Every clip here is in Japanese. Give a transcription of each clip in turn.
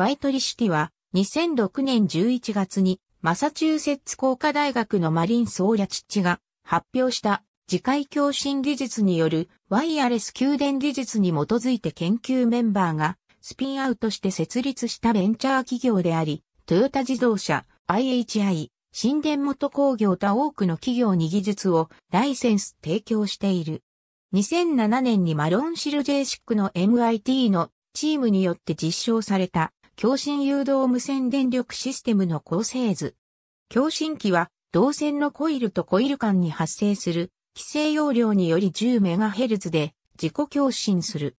ワイトリシティは2006年11月にマサチューセッツ工科大学のマリン・ソーリャチッチが発表した次回共振技術によるワイヤレス給電技術に基づいて研究メンバーがスピンアウトして設立したベンチャー企業であり、トヨタ自動車、IHI、新電元工業と多くの企業に技術をライセンス提供している。2007年にマロンシルジェーシックの MIT のチームによって実証された共振誘導無線電力システムの構成図。共振器は、導線のコイルとコイル間に発生する、規制容量により 10MHz で、自己共振する。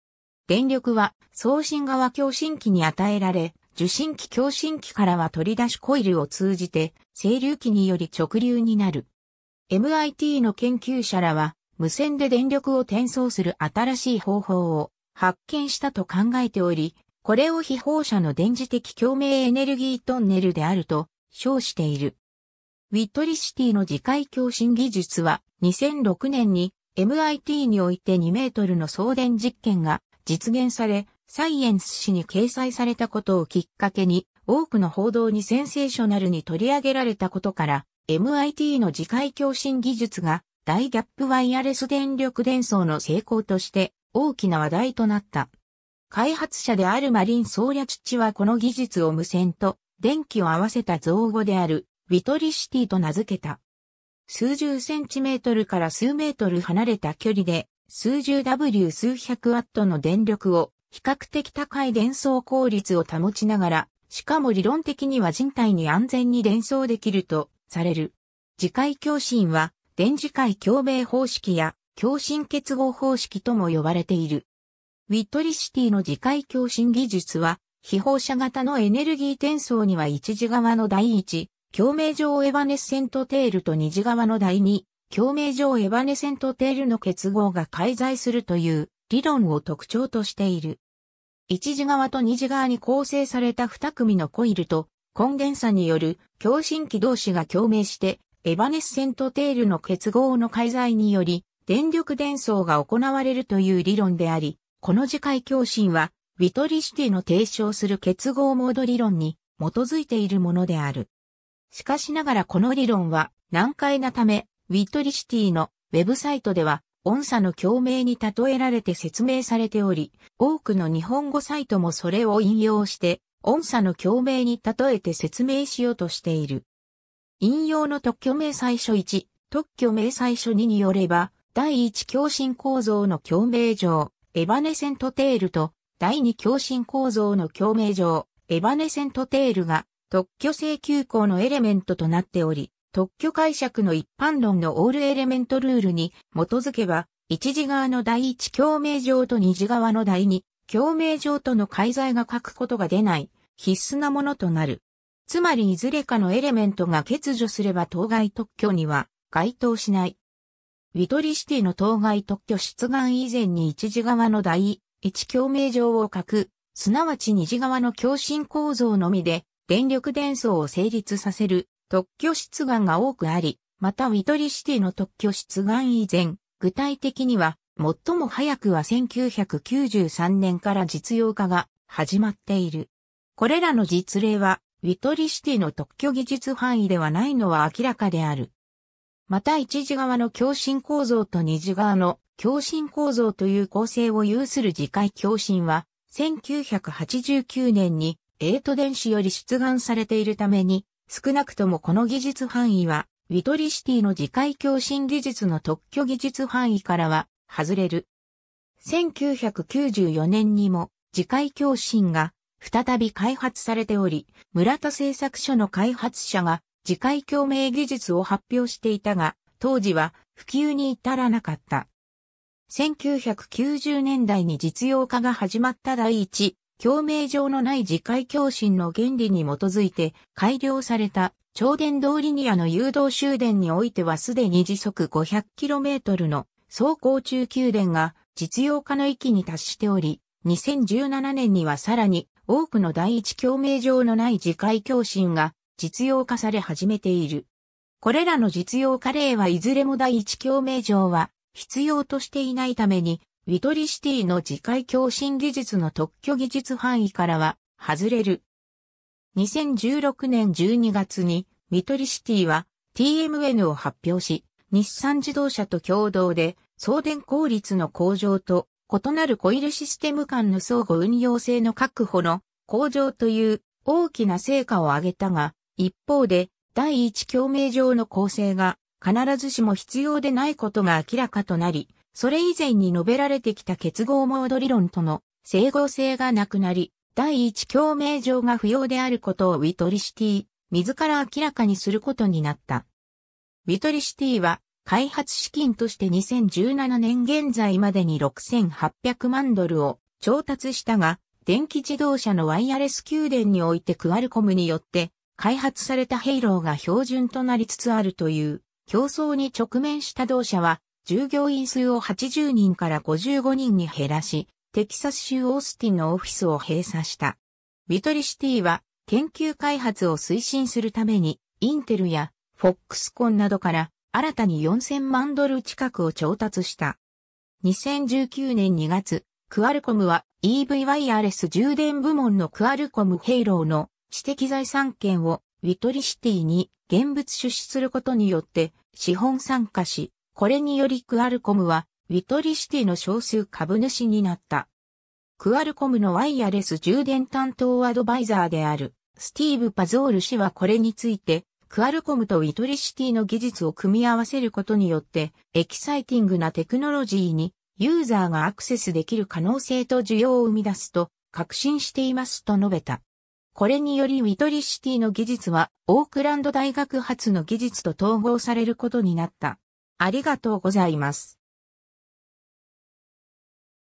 電力は、送信側共振器に与えられ、受信機共振器からは取り出しコイルを通じて、整流器により直流になる。MIT の研究者らは、無線で電力を転送する新しい方法を発見したと考えており、これを非放射の電磁的共鳴エネルギートンネルであると称している。ウィットリシティの次回共振技術は2006年に MIT において2メートルの送電実験が実現され、サイエンス誌に掲載されたことをきっかけに多くの報道にセンセーショナルに取り上げられたことから MIT の次回共振技術が大ギャップワイヤレス電力伝送の成功として大きな話題となった。開発者であるマリン・ソーリャチッチはこの技術を無線と電気を合わせた造語であるビトリシティと名付けた。数十センチメートルから数メートル離れた距離で数十 W 数百ワットの電力を比較的高い伝送効率を保ちながら、しかも理論的には人体に安全に伝送できるとされる。磁界共振は電磁界共鳴方式や共振結合方式とも呼ばれている。ウィットリシティの次回共振技術は、非放射型のエネルギー転送には一次側の第一、共鳴上エバネセントテールと二次側の第二、共鳴上エバネセントテールの結合が介在するという理論を特徴としている。一次側と二次側に構成された二組のコイルと根源差による共振器同士が共鳴してエバネッセントテールの結合の介在により電力伝送が行われるという理論であり、この次回共振は、ウィトリシティの提唱する結合モード理論に基づいているものである。しかしながらこの理論は難解なため、ウィトリシティのウェブサイトでは、音差の共鳴に例えられて説明されており、多くの日本語サイトもそれを引用して、音差の共鳴に例えて説明しようとしている。引用の特許明細書1、特許明細書2によれば、第1共振構造の共鳴上、エバネセントテールと第二共振構造の共鳴上、エバネセントテールが特許請求項のエレメントとなっており、特許解釈の一般論のオールエレメントルールに基づけば、一次側の第一共鳴上と二次側の第二共鳴上との介在が書くことが出ない必須なものとなる。つまりいずれかのエレメントが欠如すれば当該特許には該当しない。ウィトリシティの当該特許出願以前に一次側の第一共鳴状を書く、すなわち二次側の共振構造のみで、電力伝送を成立させる特許出願が多くあり、またウィトリシティの特許出願以前、具体的には、最も早くは1993年から実用化が始まっている。これらの実例は、ウィトリシティの特許技術範囲ではないのは明らかである。また一次側の共振構造と二次側の共振構造という構成を有する磁界共振は、1989年にエイト電子より出願されているために、少なくともこの技術範囲は、ウィトリシティの磁界共振技術の特許技術範囲からは外れる。1994年にも磁界共振が再び開発されており、村田製作所の開発者が自戒共鳴技術を発表していたが、当時は普及に至らなかった。1990年代に実用化が始まった第一、共鳴上のない自戒共振の原理に基づいて改良された超電導リニアの誘導終電においてはすでに時速 500km の走行中給電が実用化の域に達しており、2017年にはさらに多くの第一共鳴上のない自戒共振が実用化され始めている。これらの実用化例はいずれも第一共鳴場は必要としていないために、ウィトリシティの自回共振技術の特許技術範囲からは外れる。2016年12月にウィトリシティは TMN を発表し、日産自動車と共同で送電効率の向上と異なるコイルシステム間の相互運用性の確保の向上という大きな成果を上げたが、一方で、第一共鳴上の構成が必ずしも必要でないことが明らかとなり、それ以前に述べられてきた結合モード理論との整合性がなくなり、第一共鳴上が不要であることをウィトリシティ、自ら明らかにすることになった。ウィトリシティは、開発資金として2017年現在までに6800万ドルを調達したが、電気自動車のワイヤレス給電においてクアルコムによって開発されたヘイローが標準となりつつあるという競争に直面した同社は従業員数を80人から55人に減らし、テキサス州オースティンのオフィスを閉鎖した。ビトリシティは研究開発を推進するためにインテルやフォックスコンなどから新たに4000万ドル近くを調達した。2019年2月、クアルコムは EV ワイヤレス充電部門のクアルコムヘイローの知的財産権をウィトリシティに現物出資することによって資本参加し、これによりクアルコムはウィトリシティの少数株主になった。クアルコムのワイヤレス充電担当アドバイザーであるスティーブ・パゾール氏はこれについて、クアルコムとウィトリシティの技術を組み合わせることによって、エキサイティングなテクノロジーにユーザーがアクセスできる可能性と需要を生み出すと確信していますと述べた。これによりウィトリシティの技術はオークランド大学発の技術と統合されることになった。ありがとうございます。